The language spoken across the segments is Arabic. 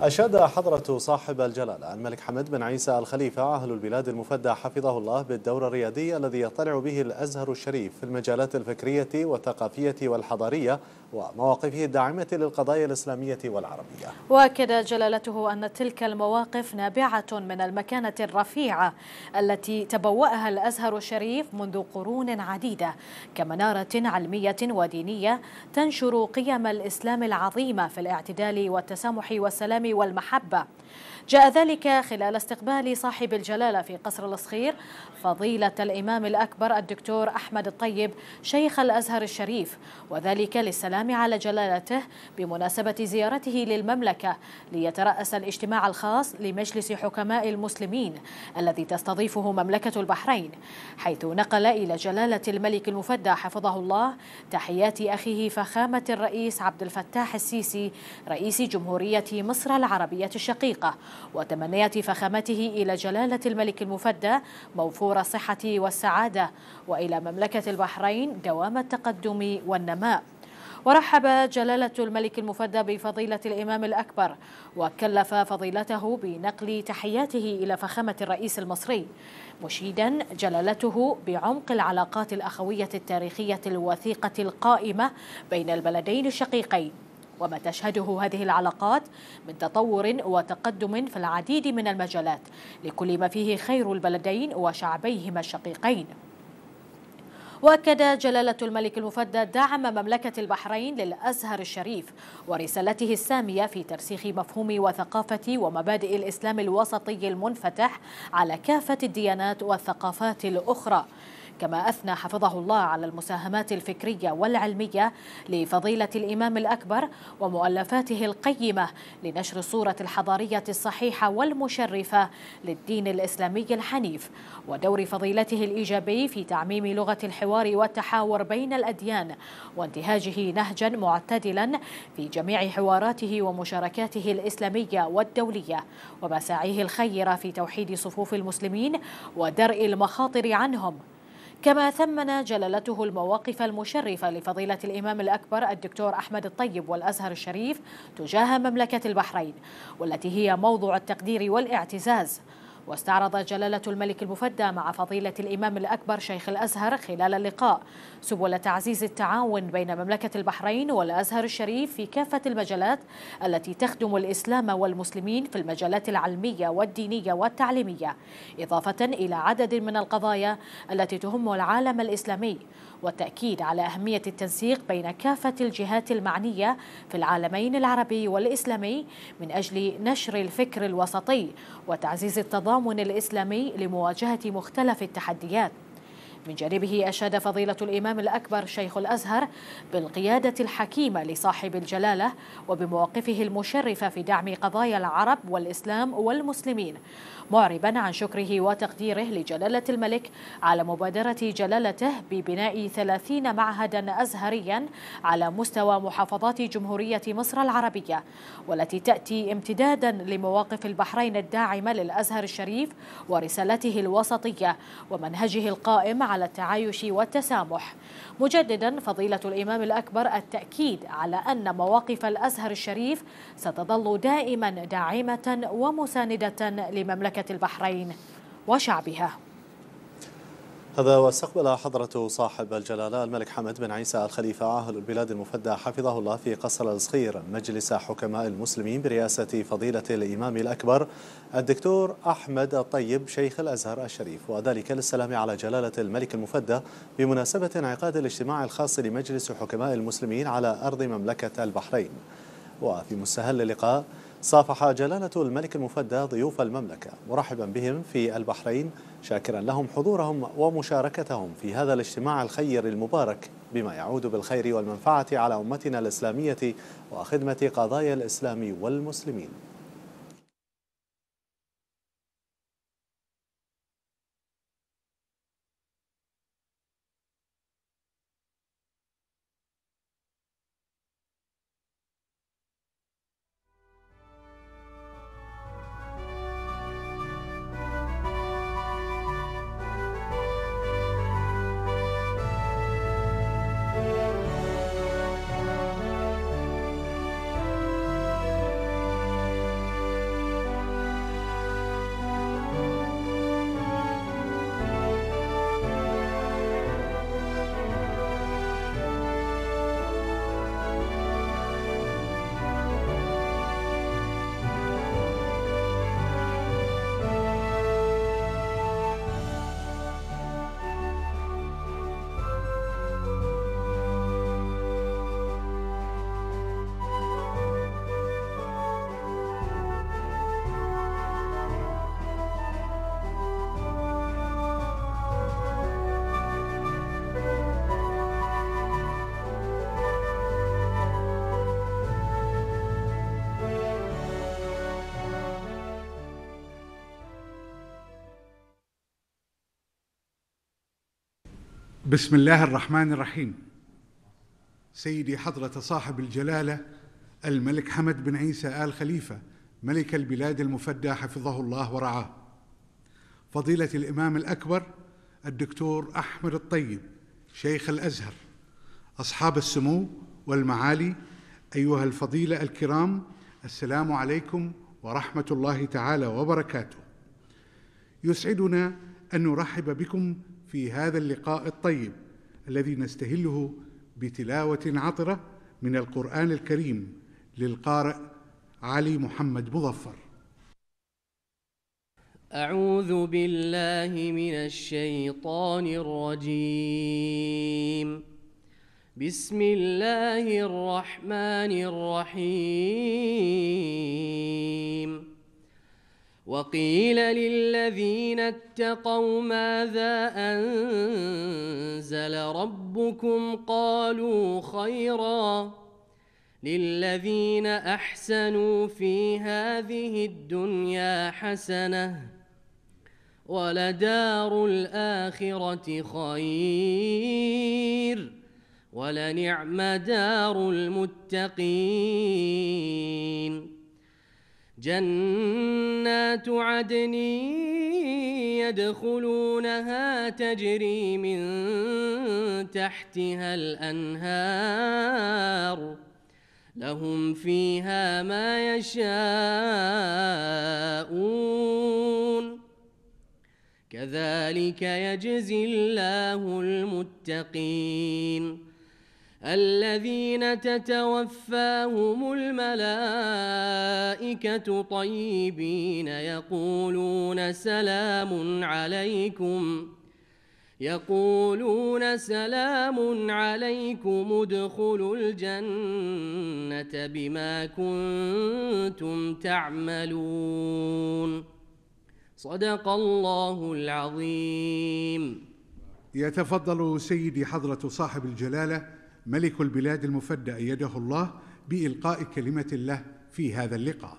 أشاد حضرة صاحب الجلالة الملك حمد بن عيسى الخليفة أهل البلاد المفدى حفظه الله بالدور الريادي الذي يطلع به الأزهر الشريف في المجالات الفكرية والثقافية والحضارية ومواقفه الداعمة للقضايا الإسلامية والعربية وأكد جلالته أن تلك المواقف نابعة من المكانة الرفيعة التي تبوأها الأزهر الشريف منذ قرون عديدة كمنارة علمية ودينية تنشر قيم الإسلام العظيمة في الاعتدال والتسامح والسلام والمحبة جاء ذلك خلال استقبال صاحب الجلالة في قصر الصخير فضيلة الإمام الأكبر الدكتور أحمد الطيب شيخ الأزهر الشريف وذلك للسلام على جلالته بمناسبة زيارته للمملكة ليترأس الاجتماع الخاص لمجلس حكماء المسلمين الذي تستضيفه مملكة البحرين حيث نقل إلى جلالة الملك المفدى حفظه الله تحيات أخيه فخامة الرئيس عبد الفتاح السيسي رئيس جمهورية مصر العربية الشقيقة وتمنيات فخامته إلى جلالة الملك المفدى موفور عبور الصحة والسعادة وإلى مملكة البحرين دوام التقدم والنماء ورحب جلالة الملك المفدى بفضيلة الإمام الأكبر وكلف فضيلته بنقل تحياته إلى فخامة الرئيس المصري مشيدا جلالته بعمق العلاقات الأخوية التاريخية الوثيقة القائمة بين البلدين الشقيقين وما تشهده هذه العلاقات من تطور وتقدم في العديد من المجالات لكل ما فيه خير البلدين وشعبيهما الشقيقين واكد جلاله الملك المفدى دعم مملكه البحرين للازهر الشريف ورسالته الساميه في ترسيخ مفهوم وثقافه ومبادئ الاسلام الوسطي المنفتح على كافه الديانات والثقافات الاخرى كما أثنى حفظه الله على المساهمات الفكرية والعلمية لفضيلة الإمام الأكبر ومؤلفاته القيمة لنشر الصورة الحضارية الصحيحة والمشرفة للدين الإسلامي الحنيف ودور فضيلته الإيجابي في تعميم لغة الحوار والتحاور بين الأديان وانتهاجه نهجا معتدلا في جميع حواراته ومشاركاته الإسلامية والدولية ومساعيه الخيرة في توحيد صفوف المسلمين ودرء المخاطر عنهم كما ثمن جلالته المواقف المشرفة لفضيلة الإمام الأكبر الدكتور أحمد الطيب والأزهر الشريف تجاه مملكة البحرين والتي هي موضوع التقدير والاعتزاز واستعرض جلالة الملك المفدى مع فضيلة الإمام الأكبر شيخ الأزهر خلال اللقاء سبل تعزيز التعاون بين مملكة البحرين والأزهر الشريف في كافة المجالات التي تخدم الإسلام والمسلمين في المجالات العلمية والدينية والتعليمية إضافة إلى عدد من القضايا التي تهم العالم الإسلامي والتأكيد على أهمية التنسيق بين كافة الجهات المعنية في العالمين العربي والإسلامي من أجل نشر الفكر الوسطي وتعزيز التضامن الإسلامي لمواجهة مختلف التحديات من جانبه أشاد فضيلة الإمام الأكبر شيخ الأزهر بالقيادة الحكيمة لصاحب الجلالة وبمواقفه المشرفة في دعم قضايا العرب والإسلام والمسلمين معربا عن شكره وتقديره لجلالة الملك على مبادرة جلالته ببناء ثلاثين معهدا أزهريا على مستوى محافظات جمهورية مصر العربية والتي تأتي امتدادا لمواقف البحرين الداعمة للأزهر الشريف ورسالته الوسطية ومنهجه القائم على التعايش والتسامح مجددا فضيلة الإمام الأكبر التأكيد على أن مواقف الأزهر الشريف ستظل دائما داعمة ومساندة لمملكة البحرين وشعبها هذا واستقبل حضرة صاحب الجلالة الملك حمد بن عيسى الخليفة عاهل البلاد المفدى حفظه الله في قصر الصخير مجلس حكماء المسلمين برئاسة فضيلة الإمام الأكبر الدكتور أحمد الطيب شيخ الأزهر الشريف وذلك للسلام على جلالة الملك المفدى بمناسبة انعقاد الاجتماع الخاص لمجلس حكماء المسلمين على أرض مملكة البحرين وفي مستهل اللقاء صافح جلالة الملك المفدى ضيوف المملكة مرحبا بهم في البحرين شاكرا لهم حضورهم ومشاركتهم في هذا الاجتماع الخير المبارك بما يعود بالخير والمنفعة على أمتنا الإسلامية وخدمة قضايا الإسلام والمسلمين بسم الله الرحمن الرحيم سيدي حضرة صاحب الجلالة الملك حمد بن عيسى آل خليفة ملك البلاد المفدى حفظه الله ورعاه فضيلة الإمام الأكبر الدكتور أحمد الطيب شيخ الأزهر أصحاب السمو والمعالي أيها الفضيلة الكرام السلام عليكم ورحمة الله تعالى وبركاته يسعدنا أن نرحب بكم في هذا اللقاء الطيب الذي نستهله بتلاوه عطره من القران الكريم للقارئ علي محمد مظفر اعوذ بالله من الشيطان الرجيم بسم الله الرحمن الرحيم وقيل للذين اتقوا ماذا أنزل ربكم قالوا خيرا للذين أحسنوا في هذه الدنيا حسنة ولدار الآخرة خير ولنعم دار المتقين جنات عدن يدخلونها تجري من تحتها الانهار لهم فيها ما يشاءون كذلك يجزي الله المتقين الذين تتوفاهم الملائكة طيبين يقولون سلام عليكم يقولون سلام عليكم ادخلوا الجنة بما كنتم تعملون صدق الله العظيم يتفضل سيدي حضرة صاحب الجلاله ملك البلاد المفدى أيده الله بإلقاء كلمة الله في هذا اللقاء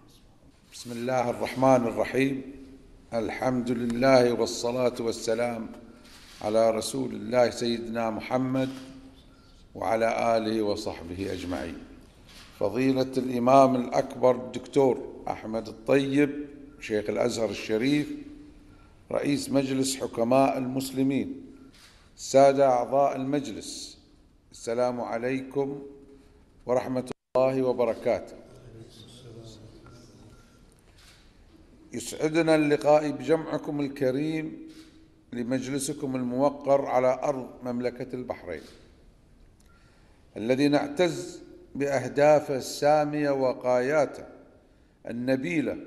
بسم الله الرحمن الرحيم الحمد لله والصلاة والسلام على رسول الله سيدنا محمد وعلى آله وصحبه أجمعين فضيلة الإمام الأكبر الدكتور أحمد الطيب شيخ الأزهر الشريف رئيس مجلس حكماء المسلمين السادة أعضاء المجلس السلام عليكم ورحمة الله وبركاته يسعدنا اللقاء بجمعكم الكريم لمجلسكم الموقر على أرض مملكة البحرين الذي نعتز بأهدافه السامية وقاياته النبيلة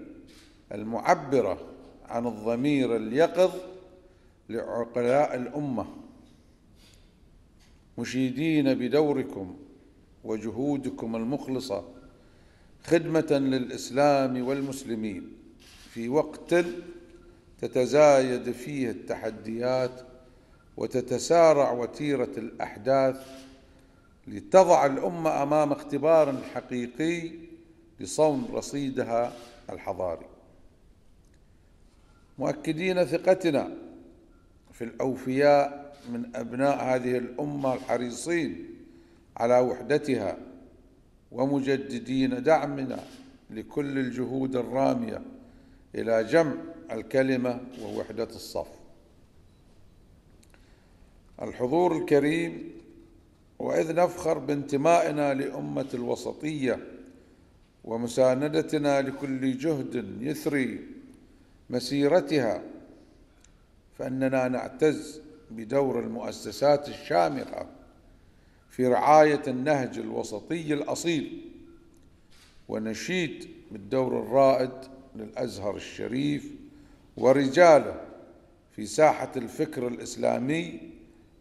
المعبرة عن الضمير اليقظ لعقلاء الامه مشيدين بدوركم وجهودكم المخلصه خدمه للاسلام والمسلمين في وقت تتزايد فيه التحديات وتتسارع وتيره الاحداث لتضع الامه امام اختبار حقيقي لصون رصيدها الحضاري مؤكدين ثقتنا في الاوفياء من أبناء هذه الأمة الحريصين على وحدتها ومجددين دعمنا لكل الجهود الرامية إلى جمع الكلمة ووحدة الصف الحضور الكريم وإذ نفخر بانتمائنا لأمة الوسطية ومساندتنا لكل جهد يثري مسيرتها فاننا نعتز بدور المؤسسات الشامخه في رعايه النهج الوسطي الاصيل ونشيد بالدور الرائد للازهر الشريف ورجاله في ساحه الفكر الاسلامي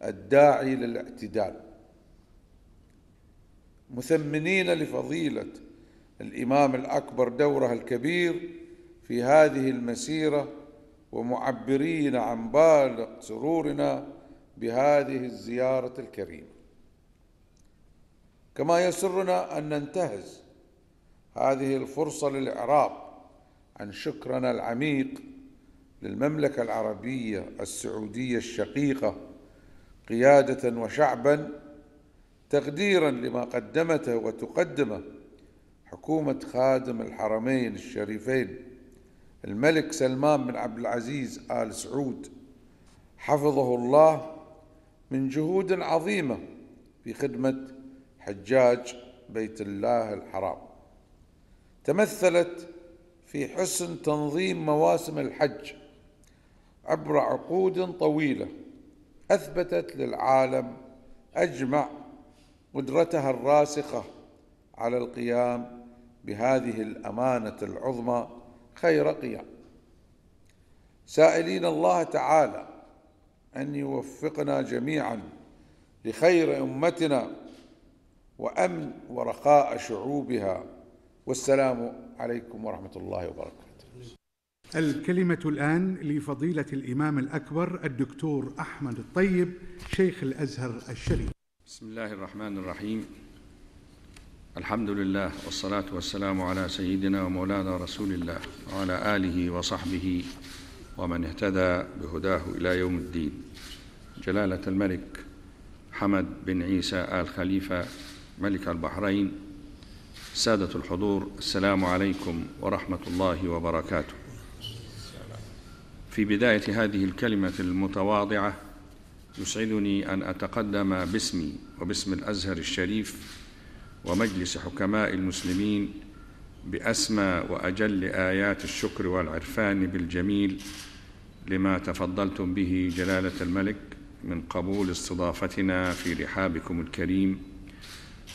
الداعي للاعتدال مثمنين لفضيله الامام الاكبر دوره الكبير في هذه المسيره ومعبرين عن بالغ سرورنا بهذه الزيارة الكريمة كما يسرنا أن ننتهز هذه الفرصة للإعراب عن شكرنا العميق للمملكة العربية السعودية الشقيقة قيادة وشعبا تقديرا لما قدمته وتقدمه حكومة خادم الحرمين الشريفين الملك سلمان بن عبد العزيز آل سعود حفظه الله من جهود عظيمة في خدمة حجاج بيت الله الحرام تمثلت في حسن تنظيم مواسم الحج عبر عقود طويلة أثبتت للعالم أجمع قدرتها الراسخة على القيام بهذه الأمانة العظمى خير قيام سائلين الله تعالى أن يوفقنا جميعا لخير أمتنا وأمن ورخاء شعوبها والسلام عليكم ورحمة الله وبركاته الكلمة الآن لفضيلة الإمام الأكبر الدكتور أحمد الطيب شيخ الأزهر الشريف بسم الله الرحمن الرحيم الحمد لله والصلاة والسلام على سيدنا ومولانا رسول الله وعلى آله وصحبه ومن اهتدى بهداه إلى يوم الدين جلالة الملك حمد بن عيسى آل خليفة ملك البحرين سادة الحضور السلام عليكم ورحمة الله وبركاته في بداية هذه الكلمة المتواضعة يسعدني أن أتقدم باسمي وباسم الأزهر الشريف ومجلس حكماء المسلمين بأسمى وأجل آيات الشكر والعرفان بالجميل لما تفضلتم به جلالة الملك من قبول استضافتنا في رحابكم الكريم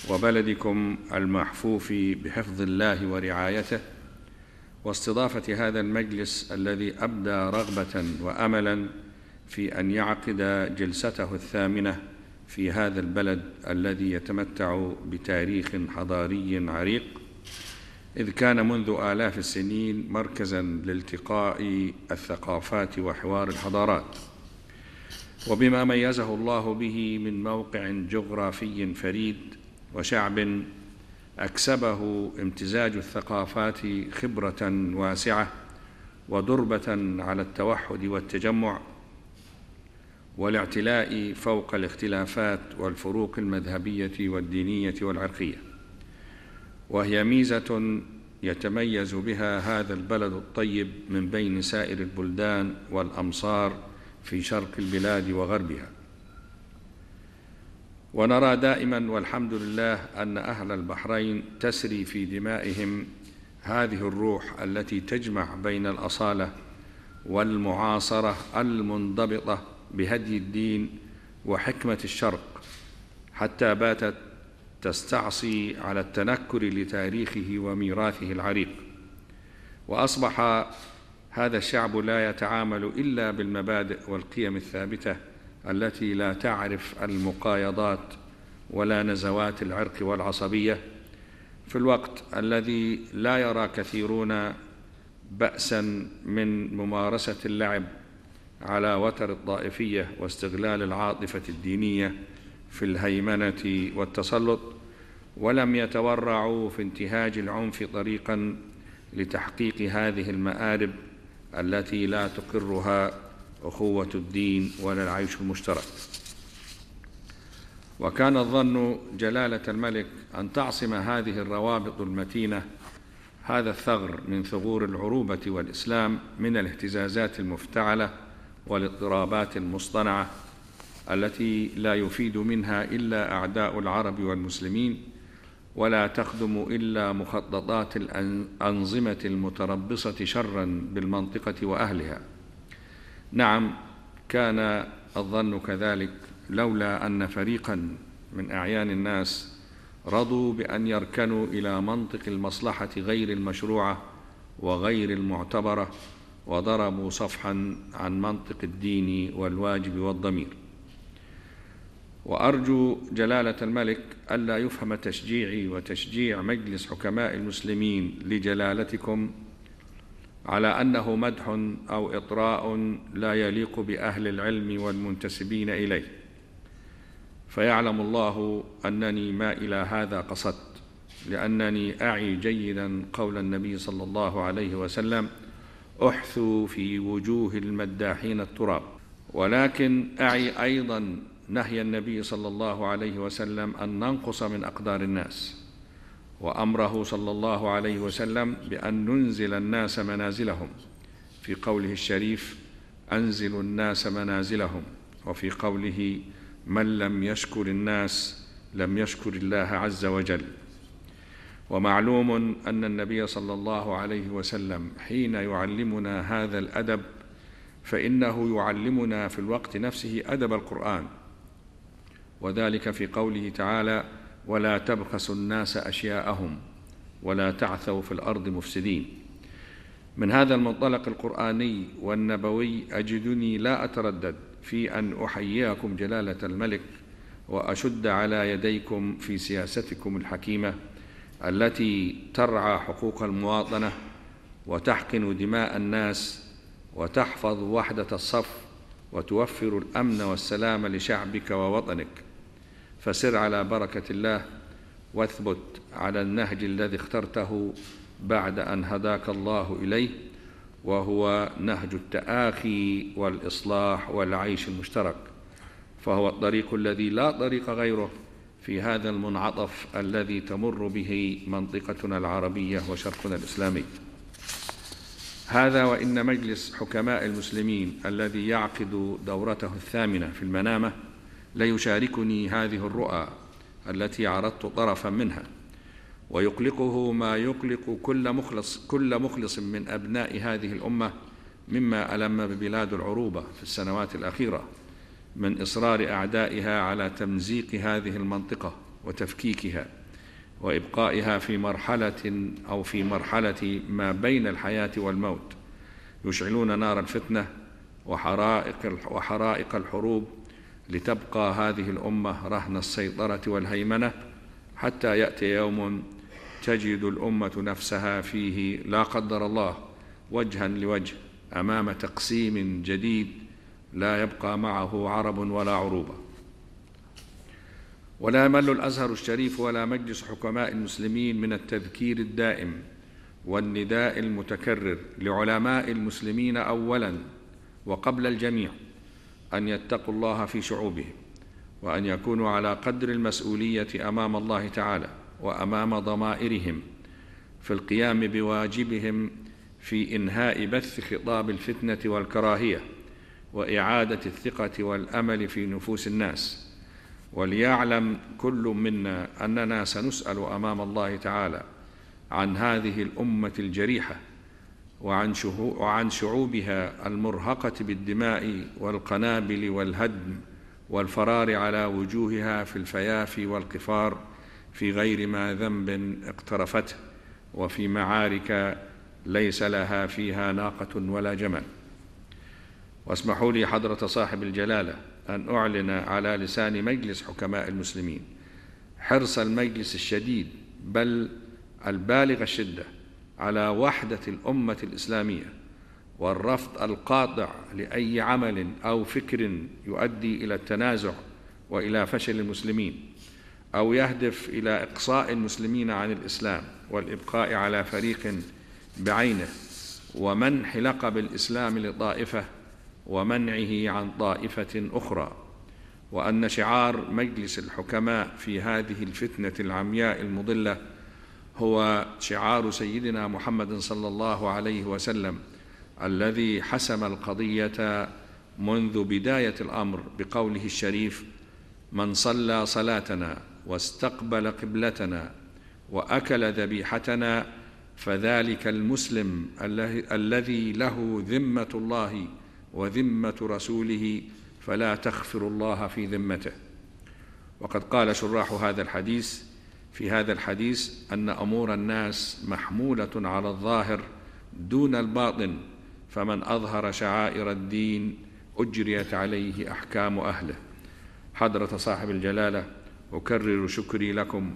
وبلدكم المحفوف بحفظ الله ورعايته واستضافة هذا المجلس الذي أبدى رغبة وأملا في أن يعقد جلسته الثامنة في هذا البلد الذي يتمتع بتاريخ حضاري عريق إذ كان منذ آلاف السنين مركزا لالتقاء الثقافات وحوار الحضارات وبما ميزه الله به من موقع جغرافي فريد وشعب أكسبه امتزاج الثقافات خبرة واسعة ودربة على التوحد والتجمع والاعتلاء فوق الاختلافات والفروق المذهبية والدينية والعرقية وهي ميزة يتميز بها هذا البلد الطيب من بين سائر البلدان والأمصار في شرق البلاد وغربها ونرى دائما والحمد لله أن أهل البحرين تسري في دمائهم هذه الروح التي تجمع بين الأصالة والمعاصرة المنضبطة بهدي الدين وحكمة الشرق حتى باتت تستعصي على التنكر لتاريخه وميراثه العريق وأصبح هذا الشعب لا يتعامل إلا بالمبادئ والقيم الثابتة التي لا تعرف المقايضات ولا نزوات العرق والعصبية في الوقت الذي لا يرى كثيرون بأسا من ممارسة اللعب على وتر الطائفية واستغلال العاطفة الدينية في الهيمنة والتسلط ولم يتورعوا في انتهاج العنف طريقا لتحقيق هذه المآرب التي لا تقرها أخوة الدين ولا العيش المشترك وكان الظن جلالة الملك أن تعصم هذه الروابط المتينة هذا الثغر من ثغور العروبة والإسلام من الاهتزازات المفتعلة والاضطرابات المصطنعه التي لا يفيد منها الا اعداء العرب والمسلمين ولا تخدم الا مخططات الانظمه المتربصه شرا بالمنطقه واهلها نعم كان الظن كذلك لولا ان فريقا من اعيان الناس رضوا بان يركنوا الى منطق المصلحه غير المشروعه وغير المعتبره وضربوا صفحا عن منطق الدين والواجب والضمير وارجو جلاله الملك الا يفهم تشجيعي وتشجيع مجلس حكماء المسلمين لجلالتكم على انه مدح او اطراء لا يليق باهل العلم والمنتسبين اليه فيعلم الله انني ما الى هذا قصدت لانني اعي جيدا قول النبي صلى الله عليه وسلم احثوا في وجوه المداحين التراب ولكن اعي ايضا نهي النبي صلى الله عليه وسلم ان ننقص من اقدار الناس وامره صلى الله عليه وسلم بان ننزل الناس منازلهم في قوله الشريف انزلوا الناس منازلهم وفي قوله من لم يشكر الناس لم يشكر الله عز وجل ومعلوم ان النبي صلى الله عليه وسلم حين يعلمنا هذا الادب فانه يعلمنا في الوقت نفسه ادب القران وذلك في قوله تعالى ولا تبخسوا الناس اشياءهم ولا تعثوا في الارض مفسدين من هذا المنطلق القراني والنبوي اجدني لا اتردد في ان احييكم جلاله الملك واشد على يديكم في سياستكم الحكيمه التي ترعى حقوق المواطنة وتحقن دماء الناس وتحفظ وحدة الصف وتوفر الأمن والسلام لشعبك ووطنك فسر على بركة الله واثبت على النهج الذي اخترته بعد أن هداك الله إليه وهو نهج التآخي والإصلاح والعيش المشترك فهو الطريق الذي لا طريق غيره في هذا المنعطف الذي تمر به منطقتنا العربية وشرقنا الإسلامي هذا وإن مجلس حكماء المسلمين الذي يعقد دورته الثامنة في المنامة ليشاركني هذه الرؤى التي عرضت طرفا منها ويقلقه ما يقلق كل مخلص كل مخلص من أبناء هذه الأمة مما ألم ببلاد العروبة في السنوات الأخيرة من إصرار أعدائها على تمزيق هذه المنطقة وتفكيكها وإبقائها في مرحلة أو في مرحلة ما بين الحياة والموت يشعلون نار الفتنة وحرائق وحرائق الحروب لتبقى هذه الأمة رهن السيطرة والهيمنة حتى يأتي يوم تجد الأمة نفسها فيه لا قدر الله وجها لوجه أمام تقسيم جديد لا يبقى معه عرب ولا عروبة ولا يمل الأزهر الشريف ولا مجلس حكماء المسلمين من التذكير الدائم والنداء المتكرر لعلماء المسلمين أولا وقبل الجميع أن يتقوا الله في شعوبهم وأن يكونوا على قدر المسؤولية أمام الله تعالى وأمام ضمائرهم في القيام بواجبهم في إنهاء بث خطاب الفتنة والكراهية وإعادة الثقة والأمل في نفوس الناس وليعلم كل منا أننا سنسأل أمام الله تعالى عن هذه الأمة الجريحة وعن, وعن شعوبها المرهقة بالدماء والقنابل والهدم والفرار على وجوهها في الفيافي والقفار في غير ما ذنب اقترفته وفي معارك ليس لها فيها ناقة ولا جمل واسمحوا لي حضرة صاحب الجلالة أن أعلن على لسان مجلس حكماء المسلمين حرص المجلس الشديد بل البالغ الشدة على وحدة الأمة الإسلامية والرفض القاطع لأي عمل أو فكر يؤدي إلى التنازع وإلى فشل المسلمين أو يهدف إلى إقصاء المسلمين عن الإسلام والإبقاء على فريق بعينه ومنح لقب الإسلام لطائفة ومنعه عن طائفة أخرى وأن شعار مجلس الحكماء في هذه الفتنة العمياء المضلة هو شعار سيدنا محمد صلى الله عليه وسلم الذي حسم القضية منذ بداية الأمر بقوله الشريف من صلى صلاتنا واستقبل قبلتنا وأكل ذبيحتنا فذلك المسلم الذي له ذمة الله وذمة رسوله فلا تخفر الله في ذمته وقد قال شراح هذا الحديث في هذا الحديث أن أمور الناس محمولة على الظاهر دون الباطن فمن أظهر شعائر الدين أجريت عليه أحكام أهله حضرة صاحب الجلالة أكرر شكري لكم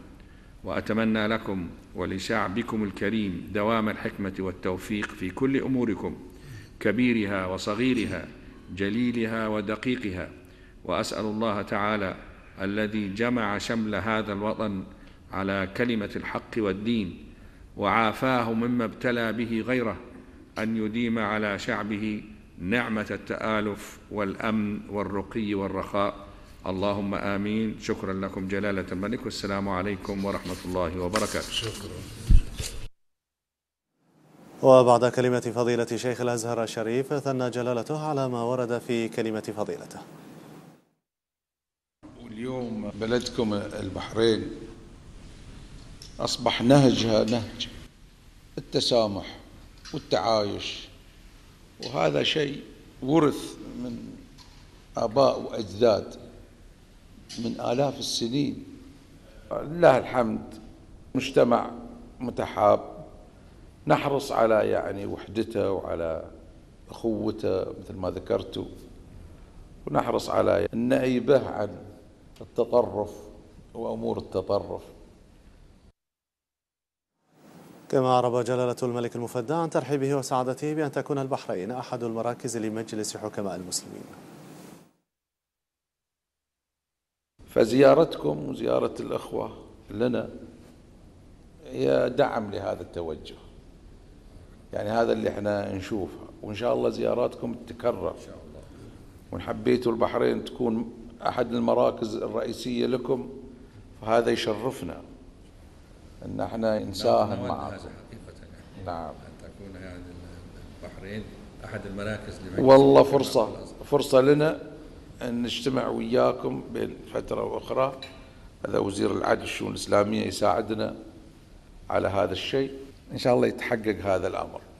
وأتمنى لكم ولشعبكم الكريم دوام الحكمة والتوفيق في كل أموركم كبيرها وصغيرها جليلها ودقيقها واسال الله تعالى الذي جمع شمل هذا الوطن على كلمه الحق والدين وعافاه مما ابتلى به غيره ان يديم على شعبه نعمه التالف والامن والرقي والرخاء اللهم امين شكرا لكم جلاله الملك والسلام عليكم ورحمه الله وبركاته شكرا. وبعد كلمة فضيلة شيخ الأزهر الشريف ثنى جلالته على ما ورد في كلمة فضيلته اليوم بلدكم البحرين أصبح نهجها نهج التسامح والتعايش وهذا شيء ورث من آباء وأجداد من آلاف السنين لله الحمد مجتمع متحاب نحرص على يعني وحدته وعلى أخوته مثل ما ذكرت ونحرص على النهي به عن التطرف وأمور التطرف كما عرب جلالة الملك المفدى عن ترحيبه وسعادته بأن تكون البحرين أحد المراكز لمجلس حكماء المسلمين فزيارتكم وزيارة الأخوة لنا هي دعم لهذا التوجه يعني هذا اللي احنا نشوفه وان شاء الله زياراتكم تتكرر وان حبيتوا البحرين تكون احد المراكز الرئيسيه لكم فهذا يشرفنا ان احنا نساهم نعم، معكم يعني. نعم ان تكون يعني البحرين احد المراكز والله فرصه فرصه لنا ان نجتمع وياكم بين فتره واخرى هذا وزير العدل والشؤون الاسلاميه يساعدنا على هذا الشيء إن شاء الله يتحقق هذا الأمر